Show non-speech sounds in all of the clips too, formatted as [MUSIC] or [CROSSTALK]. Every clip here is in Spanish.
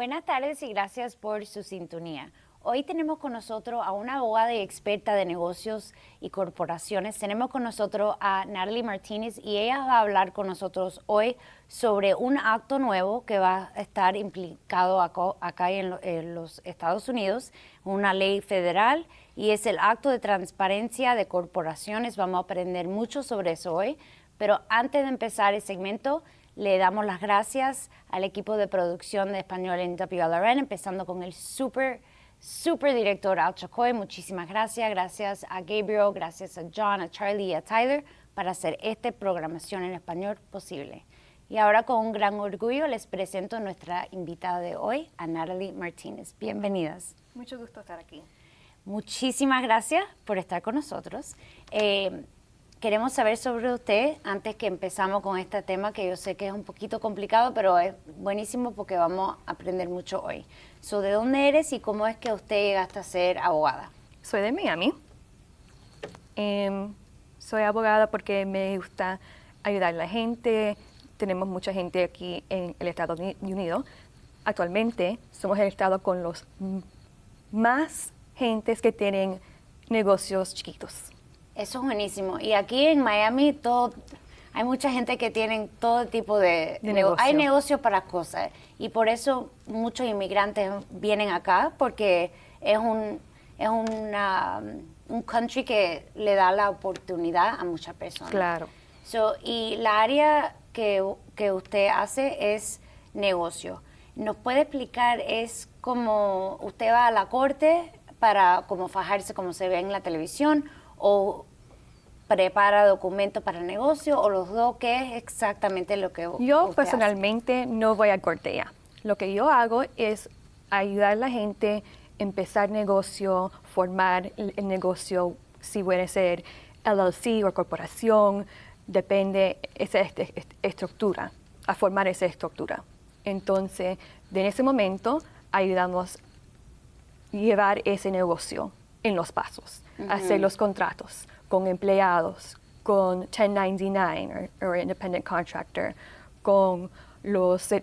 Buenas tardes y gracias por su sintonía. Hoy tenemos con nosotros a una abogada y experta de negocios y corporaciones. Tenemos con nosotros a Natalie Martínez y ella va a hablar con nosotros hoy sobre un acto nuevo que va a estar implicado acá, en los Estados Unidos, una ley federal y es el acto de transparencia de corporaciones. Vamos a aprender mucho sobre eso hoy. Pero antes de empezar el segmento, le damos las gracias al equipo de producción de español en WLRN, empezando con el super, super director Al Chacoy. Muchísimas gracias. Gracias a Gabriel, gracias a John, a Charlie y a Tyler para hacer esta programación en español posible. Y ahora con un gran orgullo les presento a nuestra invitada de hoy, a Natalie Martínez. Bienvenidas. Mucho gusto estar aquí. Muchísimas gracias por estar con nosotros. Eh, queremos saber sobre usted antes que empezamos con este tema que yo sé que es un poquito complicado, pero es buenísimo porque vamos a aprender mucho hoy. So, ¿De dónde eres y cómo es que usted llegaste a ser abogada? Soy de Miami. Em, soy abogada porque me gusta ayudar a la gente. Tenemos mucha gente aquí en el Estados Unidos. Actualmente somos el estado con los más gentes que tienen negocios chiquitos. Eso es buenísimo. Y aquí en Miami todo, hay mucha gente que tiene todo tipo de, negocio. Hay negocios para cosas. Y por eso muchos inmigrantes vienen acá porque es un, es una, un country que le da la oportunidad a muchas personas. Claro. y la área que, que usted hace es negocio. ¿Nos puede explicar, es como usted va a la corte para como fajarse como se ve en la televisión o prepara documentos para el negocio o los dos? ¿Qué es exactamente lo que Yo personalmente no voy a cortea Lo que yo hago es ayudar a la gente a empezar negocio, formar el negocio, si puede ser LLC o corporación, depende esa estructura, a formar esa estructura. Entonces, en ese momento, ayudamos a llevar ese negocio en los pasos, hacer los contratos, con empleados, con 1099 o independent contractor, con los eh,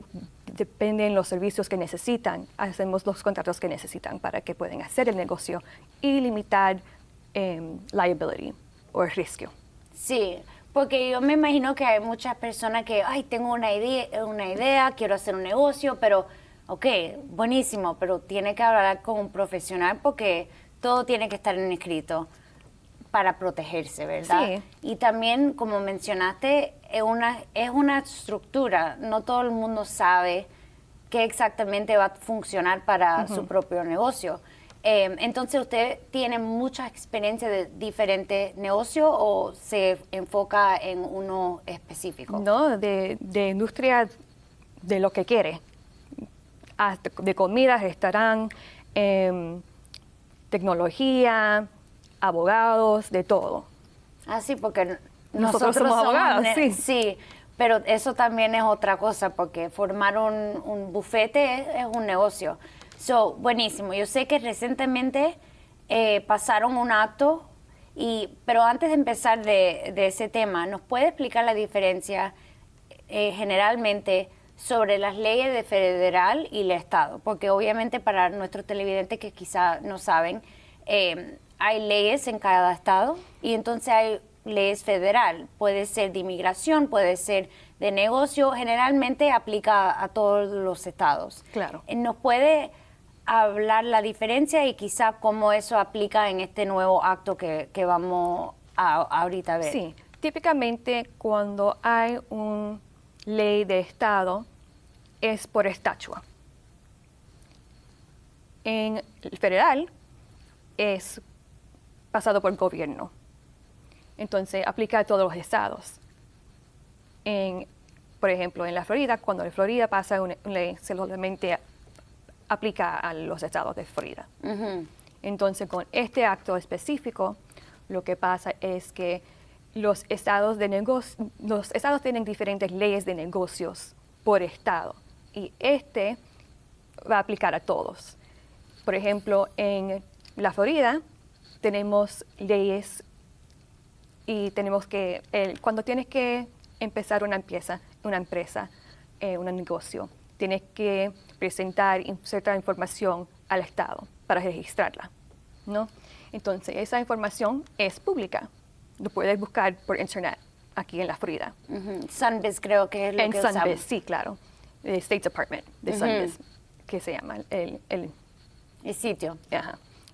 dependen los servicios que necesitan, hacemos los contratos que necesitan para que puedan hacer el negocio y limitar em, liability o el riesgo. Sí, porque yo me imagino que hay muchas personas que, ay, tengo una idea, una idea, quiero hacer un negocio, pero, ok, buenísimo, pero tiene que hablar con un profesional porque todo tiene que estar en escrito para protegerse, ¿verdad? Y también, como mencionaste, es eh, una, es una estructura, no todo el mundo sabe qué exactamente va a funcionar para su propio negocio. Em, entonces, ¿usted tiene mucha experiencia de diferentes negocios o se enfoca en uno específico? No, de, industria de lo que quiere, de comida, restaurante, em, tecnología, abogados, de todo. Ah, sí, porque nosotros, somos, abogados, sí. Sí, pero eso también es otra cosa, porque formar un, bufete es, un negocio. So, buenísimo. Yo sé que recientemente eh, pasaron un acto, y, pero antes de empezar de, ese tema, ¿nos puede explicar la diferencia eh, generalmente sobre las leyes de federal y el Estado? Porque obviamente para nuestros televidentes que quizá no saben, eh, hay leyes en cada estado y entonces hay leyes federal. Puede ser de inmigración, puede ser de negocio. Generalmente aplica a todos los estados. Claro. Eh, Nos puede hablar la diferencia y quizá cómo eso aplica en este nuevo acto que, que vamos a, ahorita a ver. Sí, típicamente cuando hay una ley de estado es por estatua. En el federal es pasado por el gobierno. Entonces aplica a todos los estados. por ejemplo, en la Florida, cuando en Florida pasa una, ley, solamente aplica a los estados de Florida. Entonces, con este acto específico, lo que pasa es que los estados, de negocio, los estados tienen diferentes leyes de negocios por estado y este va a aplicar a todos. Por ejemplo, en la Florida, tenemos leyes y tenemos que, cuando tienes que empezar una empresa, una empresa, eh, un negocio, tienes que presentar cierta información al Estado para registrarla, ¿no? Entonces, esa información es pública. Lo puedes buscar por internet aquí en la Florida. Uh creo que es lo en que sí, claro. El State Department de que se llama el, el sitio.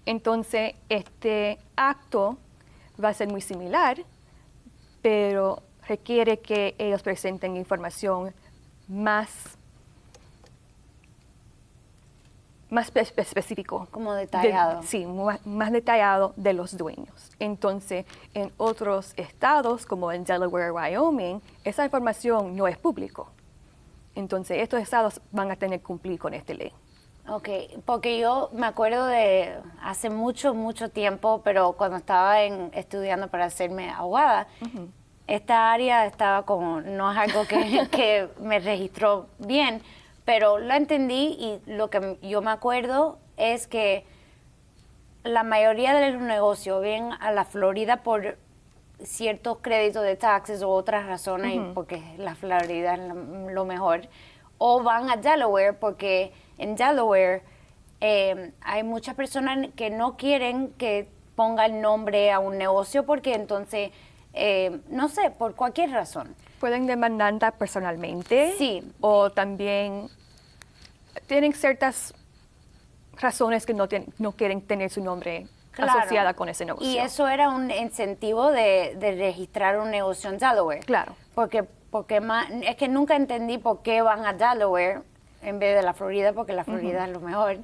Entonces, este acto va a ser muy similar, pero requiere que ellos presenten información más más específico. Como detallado. sí, más, detallada detallado de los dueños. Entonces, en otros estados, como en Delaware, Wyoming, esa información no es público. Entonces, estos estados van a tener que cumplir con esta ley. Ok, porque yo me acuerdo de hace mucho, mucho tiempo, pero cuando estaba en, estudiando para hacerme abogada, esta área estaba como, no es algo que, [LAUGHS] me registró bien, pero lo entendí y lo que yo me acuerdo es que la mayoría de los negocios vienen a la Florida por ciertos créditos de taxes o otras razones, porque la Florida es lo mejor, o van a Delaware porque en Delaware, em, hay muchas personas que no quieren que ponga el nombre a un negocio porque entonces, em, no sé, por cualquier razón. Pueden demandar personalmente. Sí. O también tienen ciertas razones que no, no quieren tener su nombre asociada con ese negocio. Y eso era un incentivo de, registrar un negocio en Delaware. Claro. Porque, porque es que nunca entendí por qué van a Delaware en vez de la Florida, porque la Florida es lo mejor.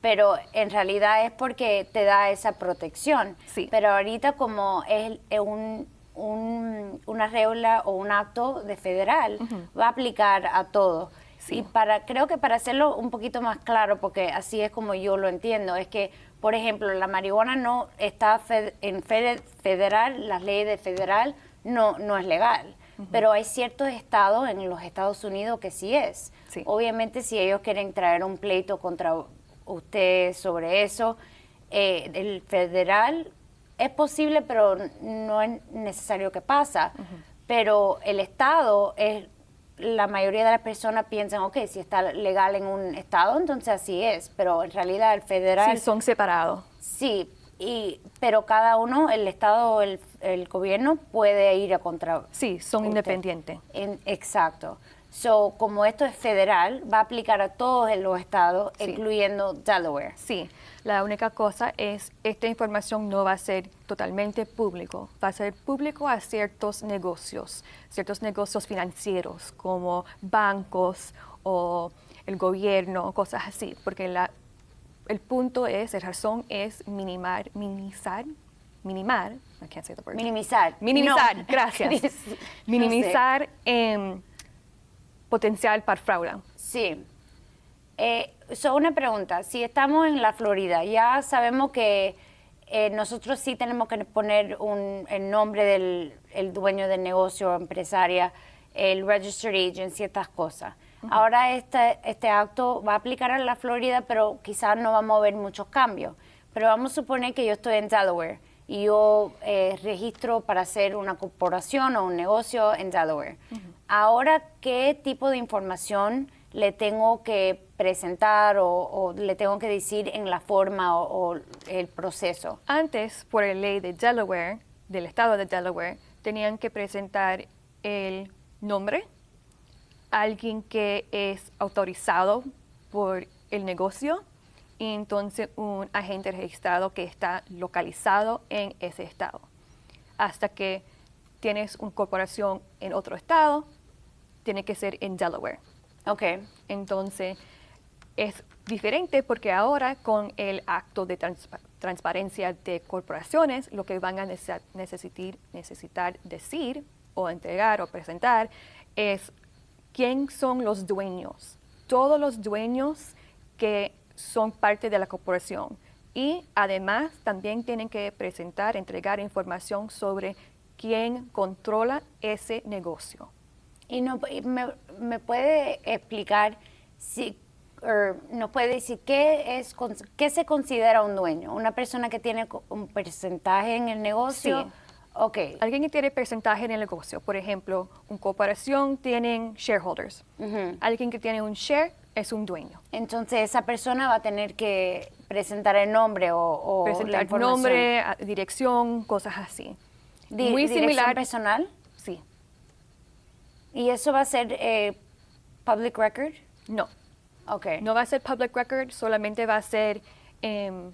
Pero en realidad es porque te da esa protección. Sí. Pero ahorita como es, eh, un, un, una regla o un acto de federal, va a aplicar a todo. Sí. Y para, creo que para hacerlo un poquito más claro, porque así es como yo lo entiendo, es que, por ejemplo, la marihuana no está en federal, las leyes de federal no, no es legal pero hay ciertos estados en los Estados Unidos que sí es. Obviamente si ellos quieren traer un pleito contra usted sobre eso, eh, el federal es posible, pero no es necesario que pasa. Pero el estado es la mayoría de las personas piensan, ok, si está legal en un estado, entonces así es, pero en realidad el federal... Sí, son separados. Sí, y, pero cada uno, el estado, el el gobierno puede ir a contra. Sí, son independientes. exacto. So, como esto es federal, va a aplicar a todos los estados, incluyendo Delaware. Sí, la única cosa es, esta información no va a ser totalmente público, va a ser público a ciertos negocios, ciertos negocios financieros como bancos o el gobierno, cosas así, porque la, el punto es, la razón es minimar, minimizar minimar, Minimizar. Minimizar, [LAUGHS] gracias. Minimizar em, potencial para fraude. Sí. Eh, una pregunta. Si estamos en la Florida, ya sabemos que eh, nosotros sí tenemos que poner un, el nombre del dueño del negocio, empresaria, el registered agent, estas cosas. Ahora este, este acto va a aplicar a la Florida, pero quizás no va a mover muchos cambios. Pero vamos a suponer que yo estoy en Delaware y yo eh, registro para hacer una corporación o un negocio en Delaware. Ahora, ¿qué tipo de información le tengo que presentar o, le tengo que decir en la forma o, o, el proceso? Antes, por la ley de Delaware, del estado de Delaware, tenían que presentar el nombre, alguien que es autorizado por el negocio, entonces un agente registrado que está localizado en ese estado. Hasta que tienes una corporación en otro estado, tiene que ser en Delaware. Ok. Entonces, es diferente porque ahora con el acto de transparencia de corporaciones, lo que van a necesitar, necesitar decir o entregar o presentar es quién son los dueños. Todos los dueños que son parte de la corporación y además también tienen que presentar, entregar información sobre quién controla ese negocio. Y, no, me, puede explicar si er, nos puede decir qué es qué se considera un dueño, una persona que tiene un porcentaje en el negocio. Sí. Okay. Alguien que tiene porcentaje en el negocio, por ejemplo, una corporación tienen shareholders. Alguien que tiene un share es un dueño. Entonces esa persona va a tener que presentar el nombre o, presentar nombre, dirección, cosas así. Muy similar personal. Sí. Y eso va a ser eh, public record. No. Okay. No va a ser public record, solamente va a ser em,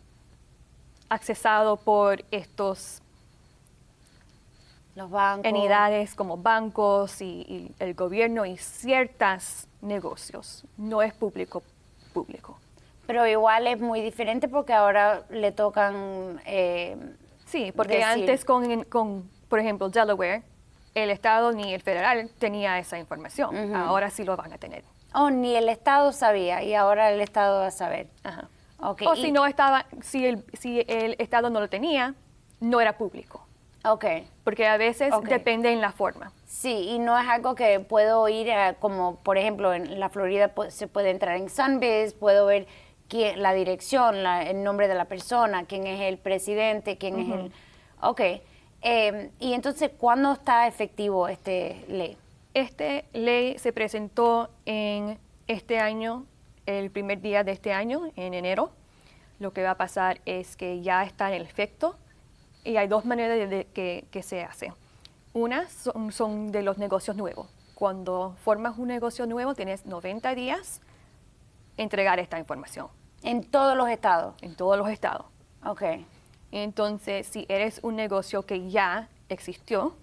accesado por estos los bancos. Enidades como bancos y, el gobierno y ciertas negocios, no es público público. Pero igual es muy diferente porque ahora le tocan... Eh, sí, porque antes con, por ejemplo, Delaware, el Estado ni el federal tenía esa información. Ahora sí lo van a tener. Oh, ni el Estado sabía y ahora el Estado va a saber. Ajá. o si no estaba, si si el Estado no lo tenía, no era público. Ok. Porque a veces depende en la forma. Sí, y no es algo que puedo ir a, como por ejemplo en la Florida se puede entrar en Sunbiz, puedo ver quién, la dirección, el nombre de la persona, quién es el presidente, quién es el... Ok. Em, y entonces, ¿cuándo está efectivo este ley? Este ley se presentó en este año, el primer día de este año, en enero. Lo que va a pasar es que ya está en efecto y hay dos maneras de, que, se hace. Una son, de los negocios nuevos. Cuando formas un negocio nuevo, tienes 90 días entregar esta información. ¿En todos los estados? En todos los estados. Ok. Entonces, si eres un negocio que ya existió,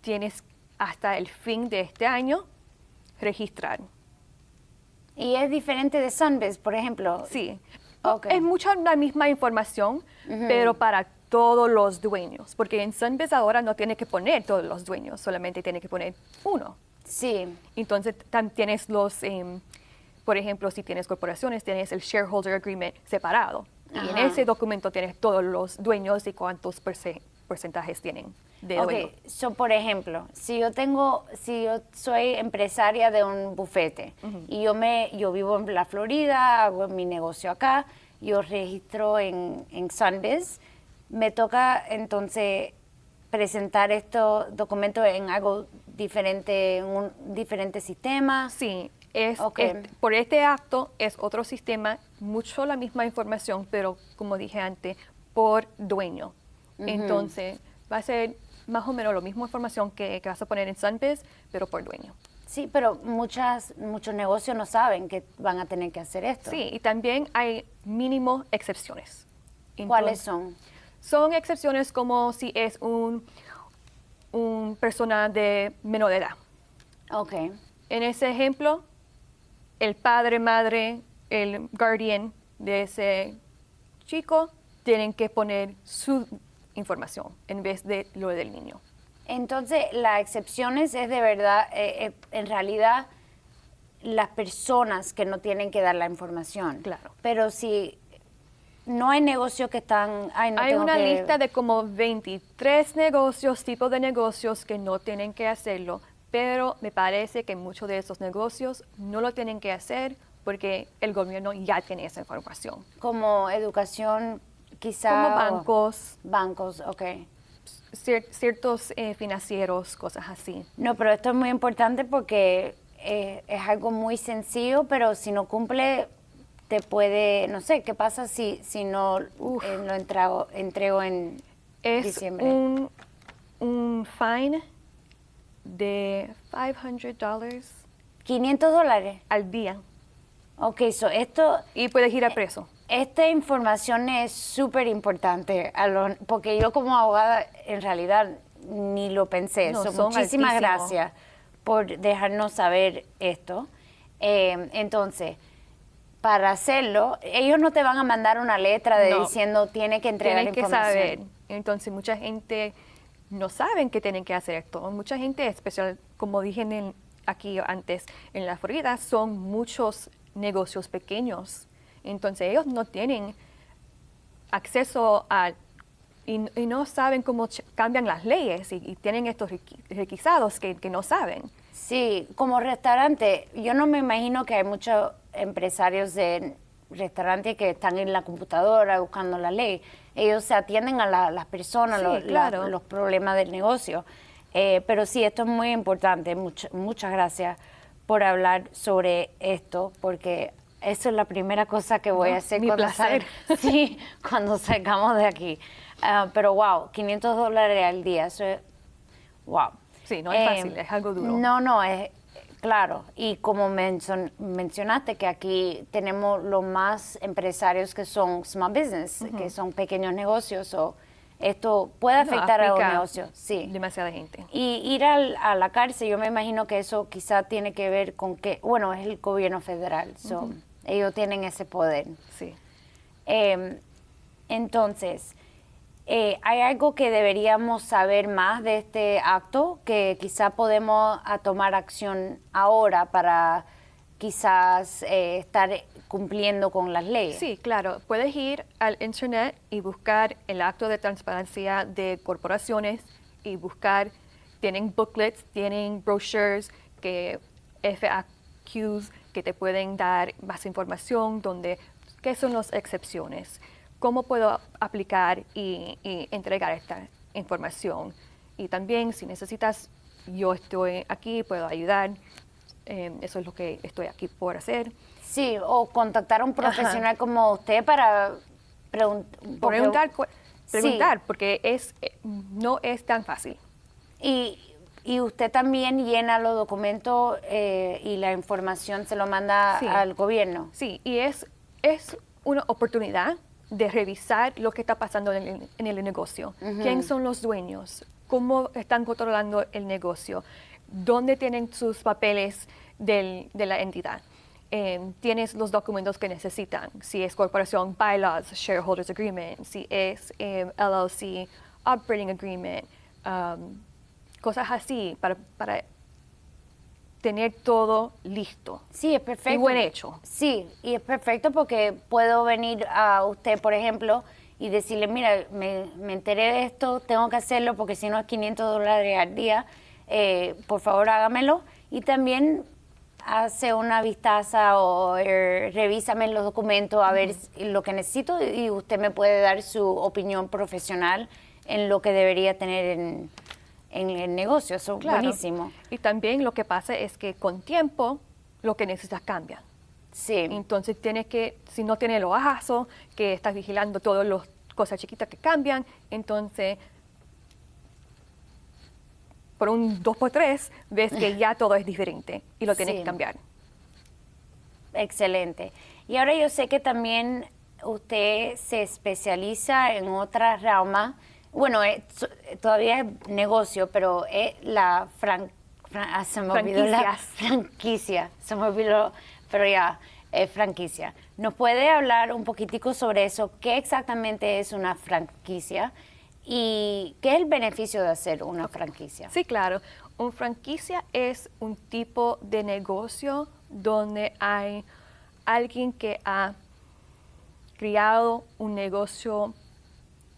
tienes hasta el fin de este año registrar. ¿Y es diferente de SunBiz, por ejemplo? Sí. Okay. Es mucha la misma información, pero para todos los dueños, porque en Sunbiz ahora no tiene que poner todos los dueños, solamente tiene que poner uno. Sí. Entonces tienes los, em, por ejemplo, si tienes corporaciones, tienes el shareholder agreement separado. Y en ese documento tienes todos los dueños y cuántos porcentajes tienen. De ok, Son, por ejemplo, si yo tengo, si yo soy empresaria de un bufete y yo me, yo vivo en la Florida, hago mi negocio acá, yo registro en, en Sunbiz, me toca entonces presentar estos documentos en algo diferente, en un diferente sistema. Sí, es, por este acto es otro sistema, mucho la misma información, pero como dije antes, por dueño. Entonces, va a ser más o menos la misma información que, vas a poner en Sunbiz, pero por dueño. Sí, pero muchas, muchos negocios no saben que van a tener que hacer esto. Sí, y también hay mínimo excepciones. ¿Cuáles son? Son excepciones como si es un, un persona de menor edad. Ok. En ese ejemplo, el padre, madre, el guardian de ese chico tienen que poner su información en vez de lo del niño. Entonces, las excepciones es de verdad, eh, eh, en realidad, las personas que no tienen que dar la información. Claro. Pero si no hay negocios que están... hay una lista de como 23 negocios, tipos de negocios que no tienen que hacerlo, pero me parece que muchos de esos negocios no lo tienen que hacer porque el gobierno ya tiene esa información. Como educación, quizá... Como bancos. Bancos, ok. ciertos eh, financieros, cosas así. No, pero esto es muy importante porque eh, es algo muy sencillo, pero si no cumple te puede, no sé, ¿qué pasa si, si no lo eh, entrego entrego en diciembre? Un, un fine de 500 500 dólares. Al día. Ok, so esto... Y puedes ir a preso. Eh, esta información es súper importante, porque yo como abogada en realidad ni lo pensé. No, muchísimas gracias por dejarnos saber esto. Eh, entonces, para hacerlo, ellos no te van a mandar una letra de diciendo tiene que entregar tienen información. que saber. Entonces mucha gente no saben que tienen que hacer esto. Mucha gente, especial como dije aquí antes en la Florida, son muchos negocios pequeños. Entonces ellos no tienen acceso a y, no saben cómo cambian las leyes y, tienen estos requisados que, que no saben. Sí, como restaurante, yo no me imagino que hay mucho empresarios de restaurantes que están en la computadora buscando la ley. Ellos se atienden a las personas, los, los, problemas del negocio. Eh, pero sí, esto es muy importante. muchas gracias por hablar sobre esto, porque eso es la primera cosa que voy a hacer cuando, [LAUGHS] sí, cuando salgamos de aquí. Ah, pero wow, 500 dólares al día, eso es wow. Sí, no es fácil, em, es algo duro. No, no, es, Claro, y como mencion, mencionaste que aquí tenemos los más empresarios que son small business, que son pequeños negocios o esto puede afectar a los negocios. Sí. Demasiada gente. Y ir a la cárcel, yo me imagino que eso quizá tiene que ver con que, bueno, es el gobierno federal, ellos tienen ese poder. Sí. Em, entonces, eh, ¿Hay algo que deberíamos saber más de este acto que quizá podemos ah, tomar acción ahora para quizás eh, estar cumpliendo con las leyes? Sí, claro. Puedes ir al Internet y buscar el acto de transparencia de corporaciones y buscar, tienen booklets, tienen brochures que FAQs que te pueden dar más información donde qué son las excepciones cómo puedo aplicar y, entregar esta información. Y también si necesitas, yo estoy aquí, puedo ayudar. Em, eso es lo que estoy aquí por hacer. Sí, o contactar a un profesional como usted para preguntar. Pues, preguntar, porque es, eh, no es tan fácil. Y, y usted también llena los documentos eh, y la información se lo manda al gobierno. Sí, y es, es una oportunidad de revisar lo que está pasando en el, negocio. quiénes ¿Quién son los dueños? ¿Cómo están controlando el negocio? ¿Dónde tienen sus papeles del, de la entidad? Em, tienes los documentos que necesitan. Si es corporación, bylaws, shareholders agreement, si es em, LLC, operating agreement, um, cosas así para, para tener todo listo. Sí, es perfecto. Y buen hecho. Sí, y es perfecto porque puedo venir a usted, por ejemplo, y decirle, mira, me, enteré de esto, tengo que hacerlo porque si no es 500 dólares al día, eh, por favor hágamelo. Y también hace una vistaza o revisame eh, revísame los documentos a ver lo que necesito y usted me puede dar su opinión profesional en lo que debería tener en, en el negocio, eso es buenísimo. Y también lo que pasa es que con tiempo lo que necesitas cambia. Sí. Entonces tienes que, si no tienes el ojazo, que estás vigilando todas las cosas chiquitas que cambian, entonces por un dos por tres, ves que ya todo es diferente y lo tienes que cambiar. Excelente. Y ahora yo sé que también usted se especializa en otra rama bueno, eh, eh, todavía es negocio, pero es eh, la franquicia. Ah, se me la [LAUGHS] franquicia. Se me olvidó, pero ya, es franquicia. ¿Nos puede hablar un poquitico sobre eso? ¿Qué exactamente es una franquicia? ¿Y qué es el beneficio de hacer una franquicia? Sí, claro. Una franquicia es un tipo de negocio donde hay alguien que ha creado un negocio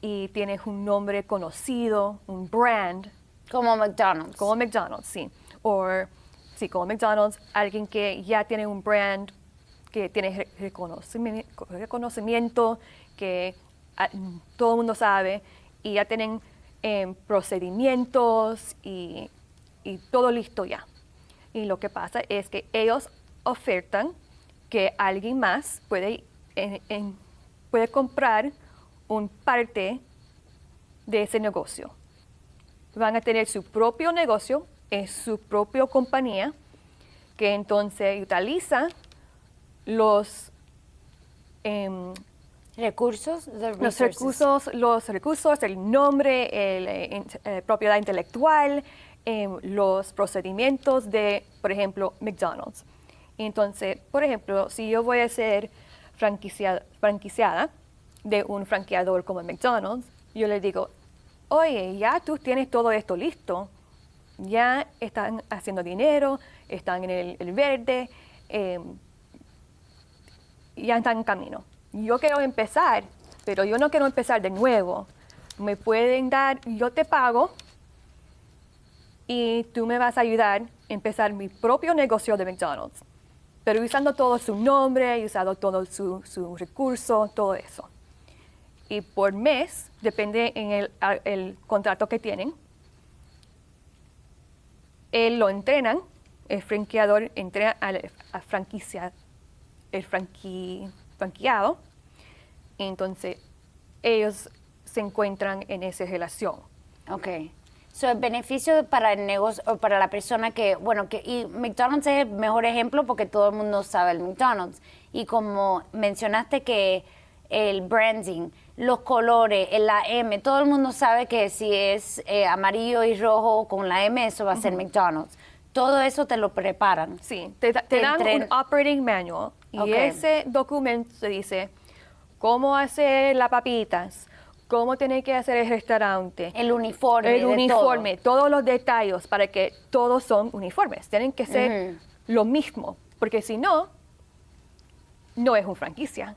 y tienes un nombre conocido, un brand. Como McDonald's. Como McDonald's, sí. O, sí, como McDonald's, alguien que ya tiene un brand, que tiene reconocimiento, que ah, todo el mundo sabe, y ya tienen em, procedimientos y, todo listo ya. Y lo que pasa es que ellos ofertan que alguien más puede, puede comprar un parte de ese negocio. Van a tener su propio negocio, su propia compañía, que entonces utiliza los em, recursos, los recursos, los recursos, el nombre, la eh, eh, propiedad intelectual, em, los procedimientos de, por ejemplo, McDonald's. Entonces, por ejemplo, si yo voy a ser franquiciada de un franqueador como McDonald's, yo le digo, oye, ya tú tienes todo esto listo, ya están haciendo dinero, están en el, verde, em, ya están en camino. Yo quiero empezar, pero yo no quiero empezar de nuevo. Me pueden dar, yo te pago y tú me vas a ayudar a empezar mi propio negocio de McDonald's, pero usando todo su nombre, usando todo su recurso, todo eso y por mes, depende en el, contrato que tienen. Él lo entrenan, el franqueador entrena al, franquicia, el franqui, franqueado. Entonces, ellos se encuentran en esa relación. Ok. So, el beneficio para el negocio o para la persona que, bueno, que y McDonald's es el mejor ejemplo porque todo el mundo sabe el McDonald's. Y como mencionaste que el branding, los colores, la M, todo el mundo sabe que si es eh, amarillo y rojo con la M, eso va a ser McDonald's. Todo eso te lo preparan. Sí, te, dan un operating manual y ese documento te dice cómo hacer las papitas, cómo tiene que hacer el restaurante. El uniforme. El uniforme, todos los detalles para que todos son uniformes. Tienen que ser lo mismo, porque si no, no es una franquicia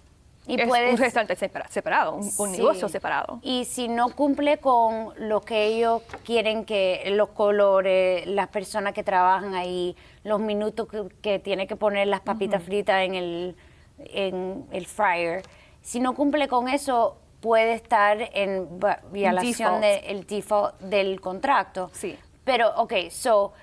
es un restaurante separado, un, negocio separado. Y si no cumple con lo que ellos quieren que los colores, las personas que trabajan ahí, los minutos que, tiene que poner las papitas fritas en el, en el fryer, si no cumple con eso, puede estar en violación del tifo del contrato. Sí. Pero, ok, so,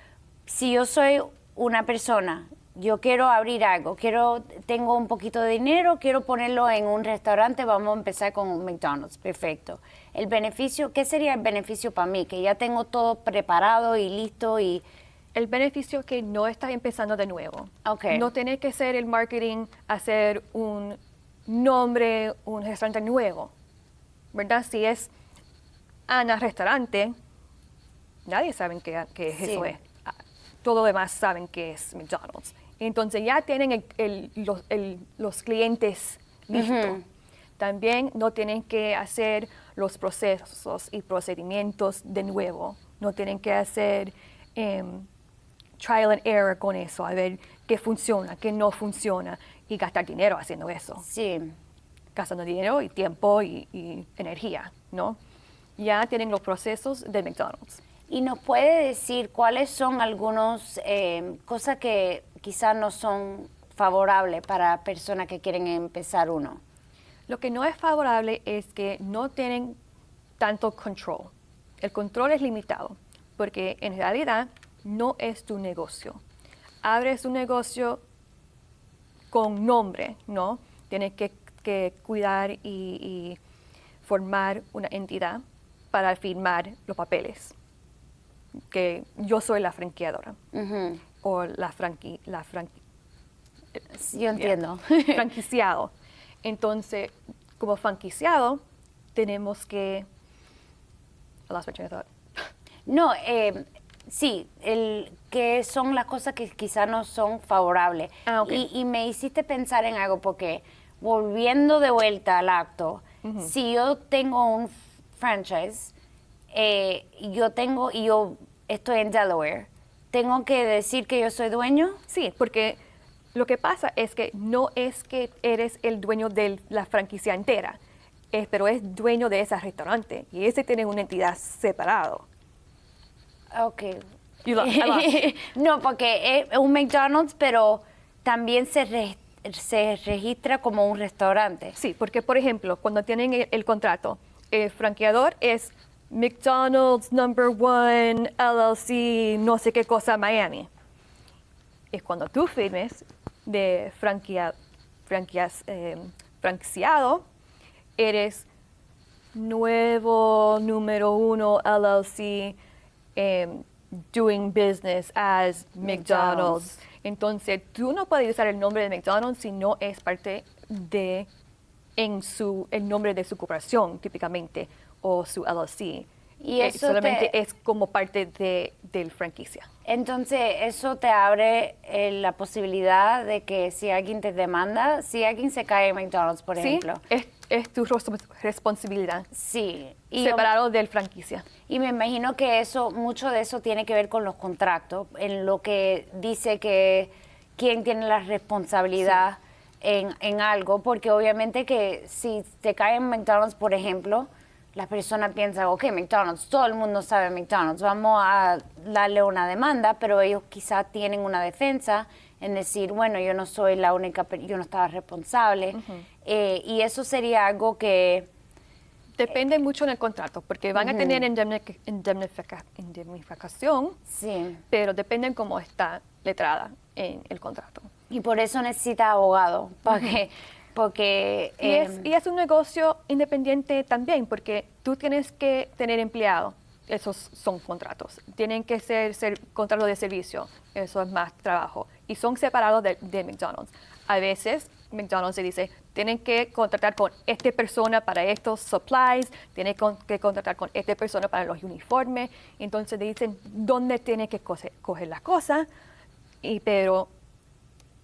si yo soy una persona yo quiero abrir algo, quiero, tengo un poquito de dinero, quiero ponerlo en un restaurante, vamos a empezar con un McDonald's, perfecto. El beneficio, ¿qué sería el beneficio para mí? Que ya tengo todo preparado y listo y... El beneficio es que no estás empezando de nuevo. No tienes que hacer el marketing, hacer un nombre, un restaurante nuevo. ¿Verdad? Si es Ana Restaurante, nadie sabe qué, es eso eh. ah, todo demás saben que es McDonald's. Entonces ya tienen los, clientes listos. También no tienen que hacer los procesos y procedimientos de nuevo. No tienen que hacer em, trial and error con eso, a ver qué funciona, qué no funciona y gastar dinero haciendo eso. Sí. Gastando dinero y tiempo y, energía, ¿no? Ya tienen los procesos de McDonald's. ¿Y nos puede decir cuáles son algunas em, cosas que quizás no son favorables para personas que quieren empezar uno. Lo que no es favorable es que no tienen tanto control. El control es limitado porque en realidad no es tu negocio. Abres un negocio con nombre, ¿no? Tienes que, cuidar y, formar una entidad para firmar los papeles, que yo soy la franqueadora o la, franqui, la Yo entiendo. [LAUGHS] [LAUGHS] franquiciado. Entonces, como franquiciado, tenemos que... I lost my train of thought. No, eh, sí, el, que son las cosas que quizá no son favorables. Ah, y, me hiciste pensar en algo, porque volviendo de vuelta al acto, si yo tengo un franchise, eh, yo tengo, y yo estoy en Delaware, ¿Tengo que decir que yo soy dueño? Sí, porque lo que pasa es que no es que eres el dueño de la franquicia entera, pero es dueño de ese restaurante y ese tiene una entidad separado. Ok. You [LAUGHS] no, porque es un McDonald's, pero también se, se registra como un restaurante. Sí, porque por ejemplo, cuando tienen el, contrato, el franqueador es McDonald's number one LLC, no sé qué cosa, Miami. Es cuando tú firmes de franquia, franquias, em, franquiciado, eres nuevo número uno LLC em, doing business as McDonald's. Entonces, tú no puedes usar el nombre de McDonald's si no es parte de en el nombre de su corporación, típicamente o su LLC. Y eh, eso solamente es como parte de, del franquicia. Entonces, eso te abre eh, la posibilidad de que si alguien te demanda, si alguien se cae en McDonald's, por ejemplo. Sí, es, es tu responsabilidad. Sí. separado del franquicia. Y me imagino que eso, mucho de eso tiene que ver con los contratos, en lo que dice que quién tiene la responsabilidad en, en algo, porque obviamente que si te cae en McDonald's, por ejemplo, la personas piensa ok, McDonald's, todo el mundo sabe McDonald's, vamos a darle una demanda, pero ellos quizás tienen una defensa en decir, bueno, yo no soy la única, yo no estaba responsable. Eh, y eso sería algo que... Depende mucho en el contrato, porque van a tener indemnificación, sí. pero depende cómo está letrada en el contrato. Y por eso necesita abogado, para que porque, y, es, em, y es un negocio independiente también, porque tú tienes que tener empleado, esos son contratos. Tienen que ser, contratos de servicio, eso es más trabajo. Y son separados de, McDonald's. A veces McDonald's se dice, tienen que contratar con esta persona para estos supplies, tienen que contratar con esta persona para los uniformes. Entonces dicen dónde tienen que coger, las cosas, y, pero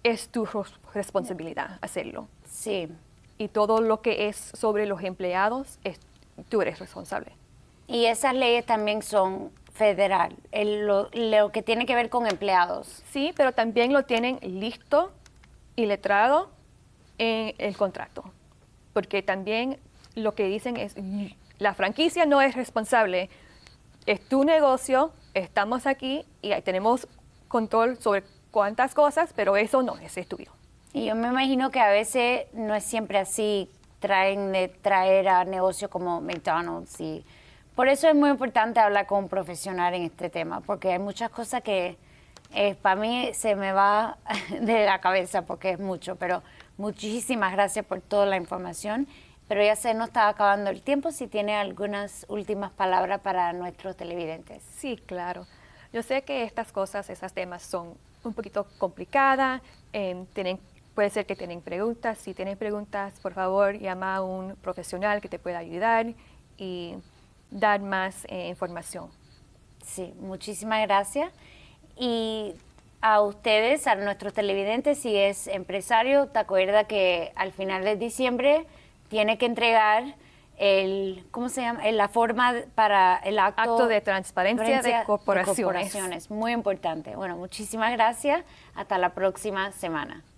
es tu responsabilidad hacerlo. Sí. Y todo lo que es sobre los empleados, tú eres responsable. Y esas leyes también son federal, lo, que tiene que ver con empleados. Sí, pero también lo tienen listo y letrado en el contrato, porque también lo que dicen es, la franquicia no es responsable, es tu negocio, estamos aquí y tenemos control sobre cuántas cosas, pero eso no, es estudio. Y yo me imagino que a veces no es siempre así, traen de eh, traer a negocios como McDonald's y por eso es muy importante hablar con un profesional en este tema, porque hay muchas cosas que eh, para mí se me va [LAUGHS] de la cabeza porque es mucho, pero muchísimas gracias por toda la información. Pero ya sé, nos está acabando el tiempo, si tiene algunas últimas palabras para nuestros televidentes. Sí, claro. Yo sé que estas cosas, esos temas son un poquito complicada. Em, tienen, puede ser que tienen preguntas. Si tienen preguntas, por favor, llama a un profesional que te pueda ayudar y dar más eh, información. Sí, muchísimas gracias. Y a ustedes, a nuestros televidentes, si es empresario, te acuerda que al final de diciembre tiene que entregar el, ¿cómo se llama? La forma para el acto, de transparencia, de corporaciones. Muy importante. Bueno, muchísimas gracias. Hasta la próxima semana.